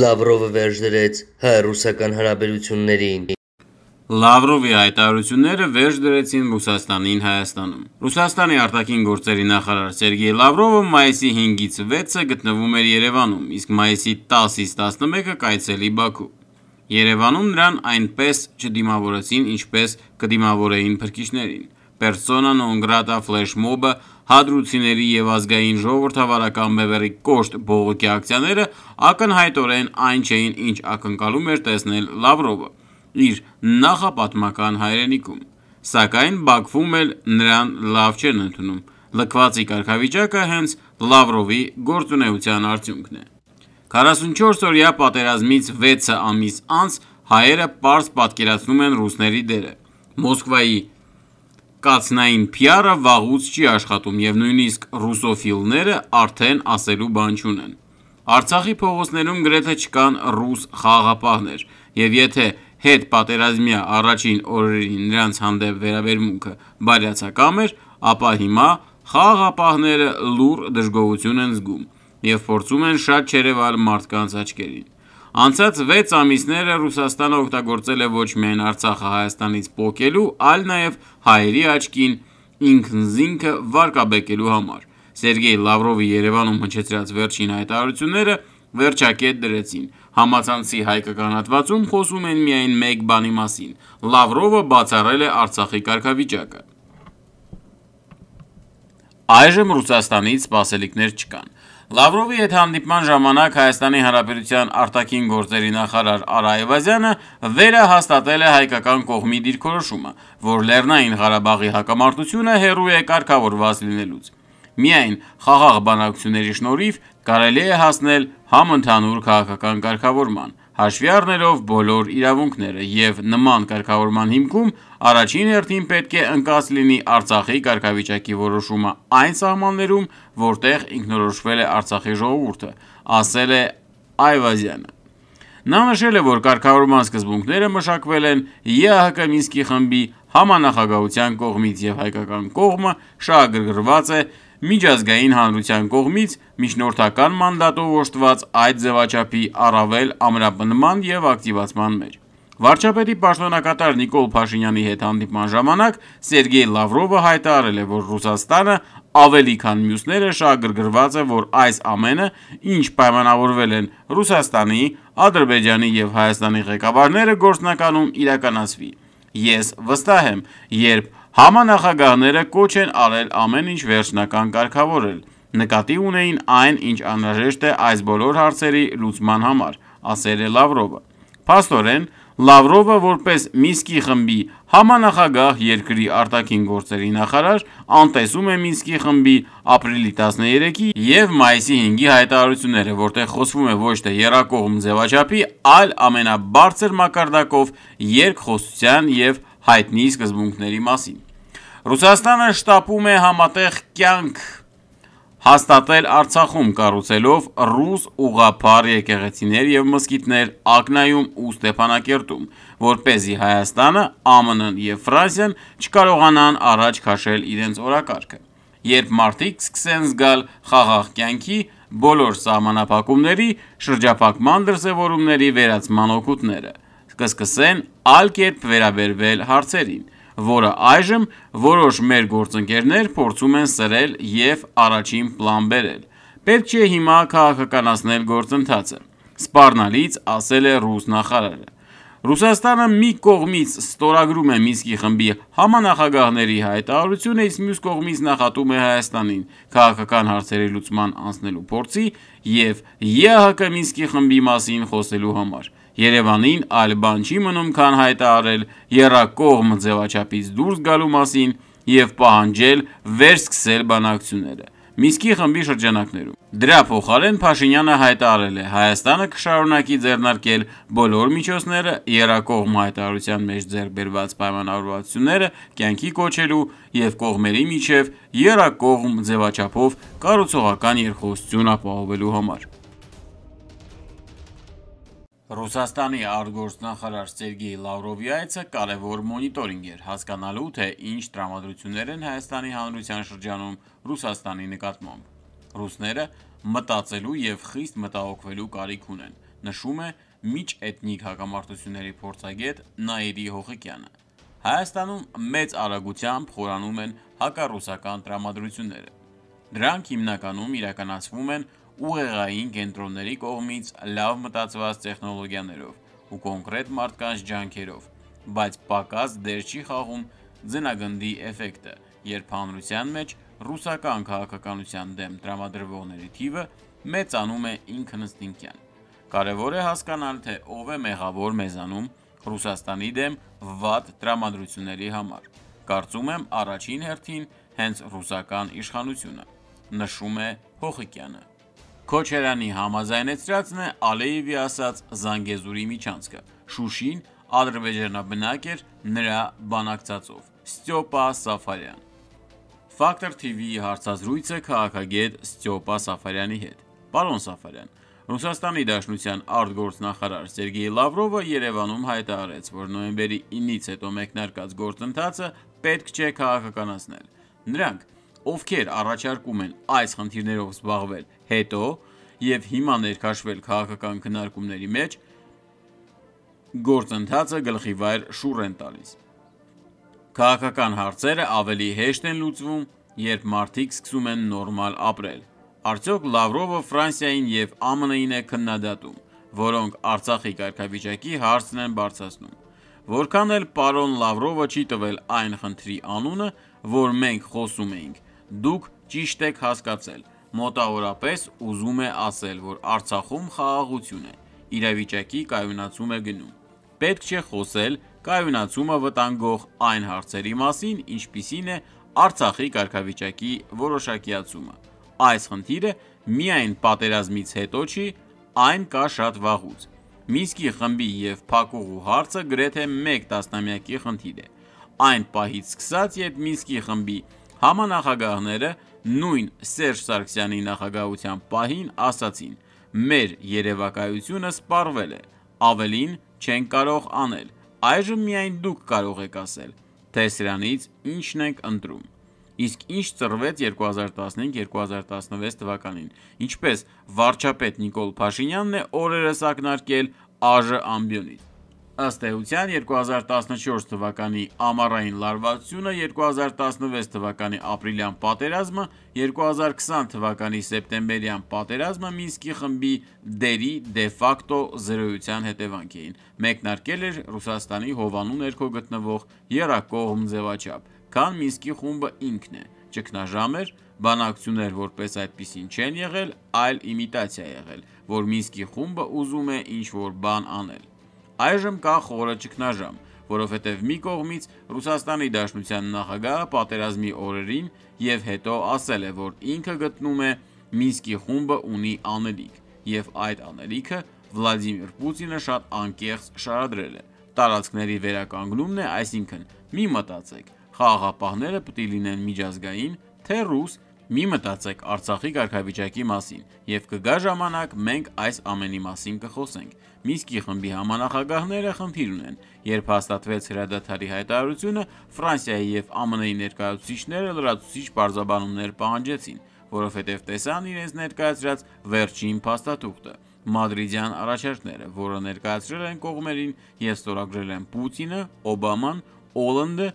Լավրովը վերջդրեց հայ-ռուսական հարաբերություններին։ Լավրովի հայտարարությունները վերջ դրեցին Ռուսաստանին Հայաստանում։ Ռուսաստանի արտաքին գործերի նախարար Սերգեյ Լավրովը մայիսի 5-ից 6-ը գտնվում էր Երևանում, իսկ մայիսի 10-ից 11-ը կայցելի Բաքու։ Երևանում նրան այնպես չդիմավորեցին, ինչպես կդիմավորեին փրկիչներին։ Persona non grata ֆլեշ մոբը, Հադրութիների և Ազգային ժողովրդավարական բևեռի կոշտ բողոքի ակցիաները ակնհայտորեն այն չէին, ինչ ակնկալում էր տեսնել Լավրովը իր նախապատմական հայրենիքում, սակայն Բաքվում էլ նրան լավ չեն ընդունում: Լքվածիկ կարգավիճակը հենց Լավրովի գործունեության արդյունքն է: 44-օրյա պատերազմից վեցը ամիս անց հայերը պարզ պատկերացնում են ռուսների դերը: Մոսկվայի կացնային PR-ը վաղուց չի աշխատում եւ նույնիսկ ռուսոֆիլները արդեն ասելու բան չունեն։ Արցախի փողոցներում գրեթե չկան ռուս խաղապահներ, եւ եթե հետ պատերազմյա առաջին օրերին նրանց հանդեպ վերաբերմունքը բարյացակամ էր, ապա հիմա խաղապահները լուր դժգոհություն են զգում եւ փորձում են շատ չերևալ մարդկանց աչքերին։ Անցած 6 ամիսները Ռուսաստանը օգտագործել է ոչ միայն Արցախը Հայաստանից պոկելու, այլ նաև հայերի աչքին ինքնզինքը վարկաբեկելու համար։ Սերգեյ Լավրովի Երևանում հնչեցրած վերջին հայտարարությունները վերջակետ դրեցին։ Համացանցի հայկական հատվածում խոսում են միայն մեկ բանի մասին. Լավրովը բացառել է Արցախի կարգավիճակը։ Այժմ Ռուսաստանից սպասելիքներ չկան։ Լավրովի հետ հանդիպման ժամանակ Հայաստանի Հանրապետության արտաքին գործերի նախարար Արա Այվազյանը վերահաստատել է հայկական կողմի դիրքորոշումը, որ Լեռնային Ղարաբաղի հակամարտությունը հերու է կարգավորված լինելուց։ Միայն խաղաղ բանակցությունների շնորհիվ կարելի է հասնել համընդհանուր քաղաքական կարգավորման, հաշվի առնելով բոլոր իրավունքները եւ նման կարգավորման հիմքում առաջին հերթին պետք է ընկած լինի Արցախի կարգավիճակի որոշումը այն սահմաններում, որտեղ ինքնորոշվել է Արցախի ժողովուրդը, ասել է Այվազյանը։ Նա նշել է, որ կարգավորման սկզբունքները մշակվել են ԵԱՀԿ Մինսկի խմբի համանախագահության կողմից եւ հայկական կողմը շահագրգռված է միջազգային հանրության կողմից միջնորդական մանդատով օժտված այդ ձևաչափի առավել ամրապնդման և ակտիվացման մեջ։ Վարչապետի պաշտոնակատար Նիկոլ Փաշինյանի հետ հանդիպման ժամանակ Սերգեյ Լավրովը հայտարարել է, որ Ռուսաստանը ավելի քան մյուսները շահագրգռված է, որ այս ամենը, ինչ պայմանավորվել են Ռուսաստանի, Ադրբեջանի և Հայաստանի ղեկավարները գործնականում իրականացվի։ Ես վստահ եմ, երբ Համանախագահները կոչ են արել ամեն ինչ վերջնական կարգավորել, նկատի ունեին այն, ինչ անհրաժեշտ է այս բոլոր հարցերի լուծման համար, ասել է Լավրովը։ Փաստորեն, Լավրովը որպես Մինսկի խմբի համանախագահ երկրի արտաքին գործերի նախարար անտեսում է Մինսկի խմբի ապրիլի 13-ի եւ մայիսի 5-ի հայտարարությունները, որտեղ խոսվում է ոչ թե երկկողմ ձևաչափի, այլ ամենաբարձր մակարդակով երկխոսության եւ հայտնի սկզբունքների մասին։ Ռուսաստանը շտապում է համատեղ կյանք հաստատել Արցախում կառուցելով ռուս ուղափար եկեղեցիներ եւ մսգիտներ Ակնայում ու Ստեփանակերտում, որ เป զի Հայաստանը, ԱՄՆ-ն եւ Ֆրանսիան չկարողանան առաջ քաշել իրենց օրակարգը։ Երբ մարդիկ սկսեն զգալ խաղաղ կյանքի բոլոր սահմանափակումների, շրջապակման դրսևորումների վերացման օգուտները, կսկսեն այլ կերպ վերաբերվել հարցերին, որը այժմ որոշ մեր գործընկերներ փորձում են սրել և առաջին պլան բերել։ Պետք չէ հիմա քաղաքականացնել գործընթացը, սպառնալից ասել է ռուս նախարարը։ Ռուսաստանը մի կողմից ստորագրում է Մինսկի խմբի համանախագահների հայտարարությունը, իսկ մյուս կողմից նախատում է Հայաստանին քաղաքական հարցերի լուծման անցնելու փորձի և ԵԱՀԿ Մինսկի խմբի մասին խոսելու համար։ Երևանին այլ բան չի մնում, քան հայտարարել երակողմ ձևաչափից դուրս գալու մասին եւ պահանջել վերսկսել բանակցությունները։ Միսկի խմբի շրջանակներում։ Դրա փոխարեն Փաշինյանը հայտարարել է. Հայաստանը կշարունակի ձեռնարկել բոլոր միջոցները երակողմ հայտարարության մեջ ձեռբերված պայմանավորվածությունները կյանքի կոչելու եւ կողմերի միջև երակողմ ձևաչափով կառուցողական երկխոսություն ապահովելու համար։ Ռուսաստանի արտգործնախարար Սերգեյ Լավրովի այցը կարևոր մոնիտորինգ էր հասկանալու, թե ինչ տրամադրություններ են Հայաստանի Հանրության շրջանում Ռուսաստանի նկատմամբ։ Ռուսները մտածելու եւ խիստ մտահոգվելու կարիք ունեն, նշում է միջէթնիկ հակամարտությունների փորձագետ Նաիրի Հողիկյանը։ Հայաստանում մեծ արագությամբ խորանում են հակառուսական տրամադրությունները։ Դրանք հիմնականում իրականացվում են ուղեղային կենտրոնների կողմից լավ մտածված տեխնոլոգիաներով ու կոնկրետ մարդկանց ջանքերով, բայց պակաս դեր չի խաղում ձնագնդի էֆեկտը, երբ հանրության մեջ ռուսական քաղաքականության դեմ տրամադրվողների թիվը մեծանում է ինքնըստինքյան։ Կարևոր է հասկանալ, թե ով է մեղավոր մեզանում Ռուսաստանի դեմ վատ տրամադրությունների համար։ Կարծում եմ, առաջին հերթին հենց ռուսական իշխանությունը, նշում է Հոխիկյանը։ Քոչարյանի համաձայնեցրածն է Ալեևի ասած Զանգեզուրի միջանցքը։ Շուշին ադրբեջանաբնակ էր նրա բանակցածով Ստյոպա Սաֆարյան։ Factor TV-ի հարցազրույցը քաղաքագետ Ստյոպա Սաֆարյանի հետ։ Պարոն Սաֆարյան, Ռուսաստանի Դաշնության արտգործնախարար Սերգեյ Լավրովը Երևանում հայտարարեց, որ նոյեմբերի 9-ից հետո մեկնարկած գործընթացը պետք չէ քաղաքականացնել։ Նրանք, ովքեր առաջարկում են այս խնդիրներով զբաղվել հետո եւ հիմա ներքաշվել քաղաքական քննարկումների մեջ, գործընթացը գլխիվայր շուռ են տալիս։ Քաղաքական հարցերը ավելի հեշտ են լուծվում, երբ մարդիկ սկսում են նորմալ ապրել։ Արդյոք Լավրովը Ֆրանսիային եւ ԱՄՆ-ին է քննադատում, որոնք Արցախի կարգավիճակի հարցն են բարձրացնում։ Որքան էլ պարոն Լավրովը չի տվել այն խնդրի անունը, որ մենք խոսում էինք, դուք ճիշտ եք հասկացել մոտավորապես ուզում է ասել, որ Արցախում խաղաղություն է, իրավիճակի կայունացում է գնում։ Պետք չէ խոսել կայունացումը վտանգող այն հարցերի մասին, ինչպիսին է Արցախի կարգավիճակի որոշակիացումը։ Այս խնդիրը միայն պատերազմից հետո չի, այն կա շատ վաղուց։ Մինսկի խմբի և փակուղու հարցը գրեթե մեկ տասնամյակի խնդիր է։ Այն պահից սկսած, երբ Մինսկի խմբի համանախագահները նույն Սերժ Սարգսյանի նախագահության պահին ասացին. «Մեր երևակայությունը սպառվել է, ավելին չենք կարող անել, այժմ միայն դուք կարող եք ասել, թե սրանից ինչն ենք ընտրում»: Իսկ ինչ ծռվեց 2015-2016 թվականին: Ինչպես վարչապետ Նիկոլ Փաշինյանն է օրերս ակնարկել ԱԺ ամբիոնից: Ըստ էության 2014 թվականի ամառային լարվածությունը, 2016 թվականի ապրիլյան պատերազմը, 2020 թվականի սեպտեմբերյան պատերազմը Մինսկի խմբի դերի դե ֆակտո զրոյության հետևանք էին, մեկնարկել էր Ռուսաստանի հովանու ներքո գտնվող եռակողմ ձևաչափ, քան Մինսկի խումբը ինքն է, ճգնաժամ էր, բանակցություններ որպես այդպիսին չեն եղել, այլ իմիտացիա է եղել, որ Մինսկի խումբը ուզում է ինչ-որ բան անել: Այժմ կա խորը ճգնաժամ, որովհետև մի կողմից Ռուսաստանի Դաշնության նախագահը պատերազմի օրերին և հետո ասել է, որ ինքը գտնում է Մինսկի խումբը ունի անելիք, և այդ անելիքը Վլադիմիր Պուտինը շատ անկեղծ շարադրել է: Տարածքների վերականգնումն է, այսինքն՝ մի մտածեք, խաղաղապահները պիտի լինեն միջազգային, թե ռուս, Մի մտածեք Արցախի կարգավիճակի մասին, և կգա ժամանակ մենք այս ամենի մասին կխոսենք։ Մինսկի խմբի համանախագահները խնդիր ունեն։ Երբ հաստատվեց հրադադարի հայտարարությունը, Ֆրանսիայի և ԱՄՆ-ի ներկայացուցիչները լրացուցիչ պարզաբանումներ պահանջեցին, որովհետև տեսան իրենց ներկայացրած վերջին փաստաթուղթը։ Մադրիդյան առաջարկները, որը ներկայացրել են կողմերին և ստորագրել են Պուտինը, Օբաման, Օլանդը,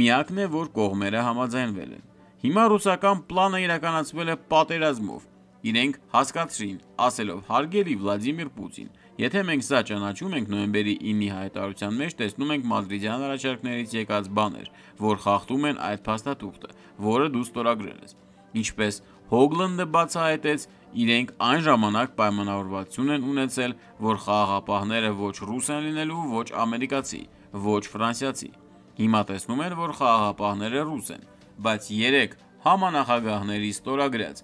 միակն է, որ կողմերը համաձայնվել են։ Հիմա ռուսական պլանը իրականացվել է պատերազմով։ Իրենք հասկացրին, ասելով հարգելի Վլադիմիր Պուտին, եթե մենք սա ճանաչում ենք նոյեմբերի 9-ի հայտարարության մեջ տեսնում ենք մադրիդյան առաջարկներից եկած բաներ, որ խախտում են այդ փաստաթուղթը, որը դու ստորագրել ես։ Ինչպես Հոգլանդը բացահայտեց, իրենք այն ժամանակ պայմանավորվածություն են ունեցել, որ խաղաղապահները ոչ ռուս են լինելու, ոչ ամերիկացի, ոչ ֆրանսիացի։ Հիմա տեսնում են, որ խաղաղապահները ռուս են բայց 3 համանախագահների ստորագրած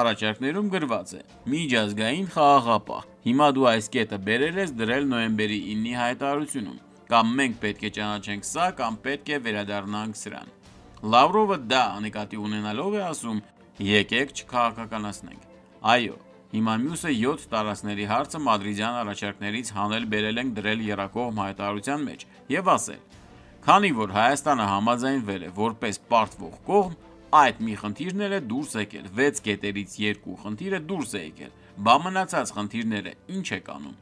առաջարկներում գրված է. «Միջազգային խաղաղապահ»։ Հիմա դու այս կետը բերել ես դրել նոյեմբերի 9-ի հայտարարությունում։ Կամ մենք պետք է ճանաչենք սա, կամ պետք է վերադառնանք սրան։ Լավրովը դա նկատի ունենալով է ասում. «Եկեք չքաղաքականացնենք»։ Այո, հիմա մյուսը 7 տարածքների հարցը մադրիդյան առաջարկներից հանել բերել ենք դրել եռակողմ հայտարարության մեջ և ասել. Քանի որ Հայաստանը համաձայնվել է որպես պարտվող կողմ, այդ մի խնդիրները դուրս եկել, 6 կետերից 2 խնդիրը դուրս է եկել։ Բա մնացած խնդիրները ինչ է կանում։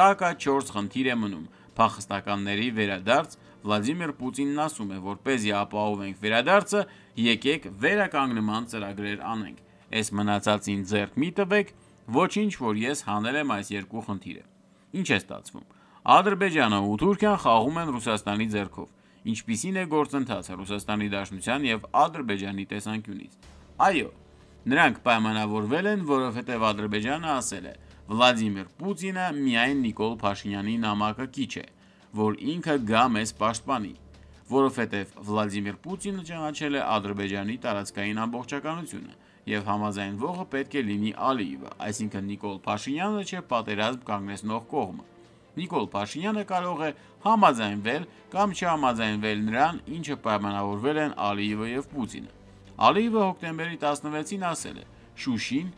Տակա 4 խնդիր է մնում. փախստականների վերադարձ, Վլադիմիր Պուտինն ասում է, որ เป զի ապահովենք վերադարձը, եկեք վերականգնման ծրագրեր անենք։ Այս մնացածին ձեռք մի տվեք, ոչինչ որ ես հանել եմ այս երկու խնդիրը։ Ինչ է ստացվում։ Ադրբեջանը ու Թուրքիան խաղում են Ռուսաստանի ձեռքով ինչպիսին է գործընթացը Ռուսաստանի Դաշնության եւ Ադրբեջանի տեսանկյունից։ Այո, նրանք պայմանավորվել են, որովհետեւ Ադրբեջանը ասել է. Վլադիմիր Պուտինը միայն Նիկոլ Փաշինյանի նամակը քիչ է, որ ինքը գա մեզ պաշտպանի, որովհետև Վլադիմիր Պուտինը ճանաչել է Ադրբեջանի տարածքային ամբողջականությունը եւ համաձայնվողը պետք է լինի Ալիևը, այսինքն Նիկոլ Փաշինյանը չէ պատերազմ կանգնեցնող կողմը։ Նիկոլ Փաշինյանը կարող է համաձայնվել կամ չհամաձայնվել նրան, ինչը պայմանավորվել են Ալիևը եւ Պուտինը։ Ալիևը հոկտեմբերի 16-ին ասել է. «Շուշին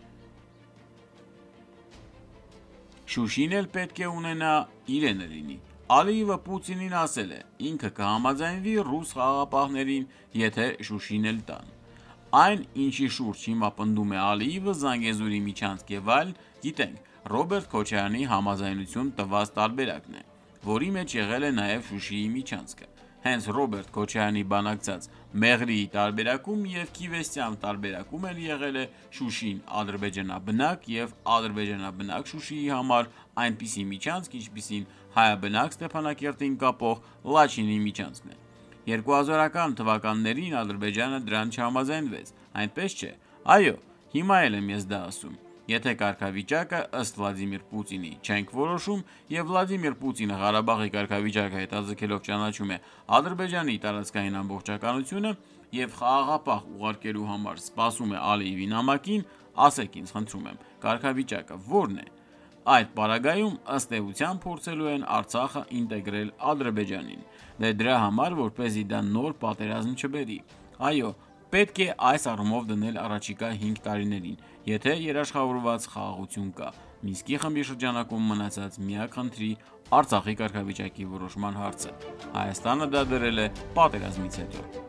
Շուշին էլ պետք է ունենա իրենը լինի»։ Ալիևը Պուտինին ասել է. «Ինքը կհամաձայնվի ռուս խաղապահներին, եթե Շուշին էլ տան»։ Այն, ինչի շուրջ հիմա պնդում է Ալիևը Զանգեզուրի միջանցք եւ այլն, գիտենք, Ռոբերտ Քոչարյանի համաձայնություն տված տարբերակն է, որի մեջ եղել է նաև Շուշիի միջանցքը։ Հենց Ռոբերտ Քոչարյանի բանակցած Մեղրիի տարբերակում և Քիվեսյան տարբերակում էլ եղել է Շուշին ադրբեջանաբնակ և ադրբեջանաբնակ Շուշիի համար այնպիսի միջանցք, ինչպիսին հայաբնակ Ստեփանակերտին կապող Լաչինի միջանցքն է։ 2000-ական թվականներին Ադրբեջանը դրան չհամաձայնվեց։ Այնպես չէ։ Այո, հիմա էլ եմ ես դա ասում։ Եթե կարգավիճակը ըստ Վլադիմիր Պուտինի չենք որոշում եւ Վլադիմիր Պուտինը Ղարաբաղի կարգավիճակը հետաձգելով ճանաչում է Ադրբեջանի տարածքային ամբողջականությունը եւ խաղաղապահ ուղարկելու համար սպասում է Ալիևի նամակին, ասեք ինձ խնդրում եմ, կարգավիճակը ո՞րն է։ Այդ պարագայում ըստ էության փորձելու են Արցախը ինտեգրել Ադրբեջանին։ Դե դրա համար, որպեսզի դա նոր պատերազմ չբերի։ Այո, պետք է այս առումով դնել առաջիկա 5 տարիներին, եթե երաշխավորված խաղաղություն կա։ Մինսկի խմբի շրջանակում մնացած միակ խնդրի Արցախի կարգավիճակի որոշման հարցը։ Հայաստանը դա դրել է պատերազմից հետո։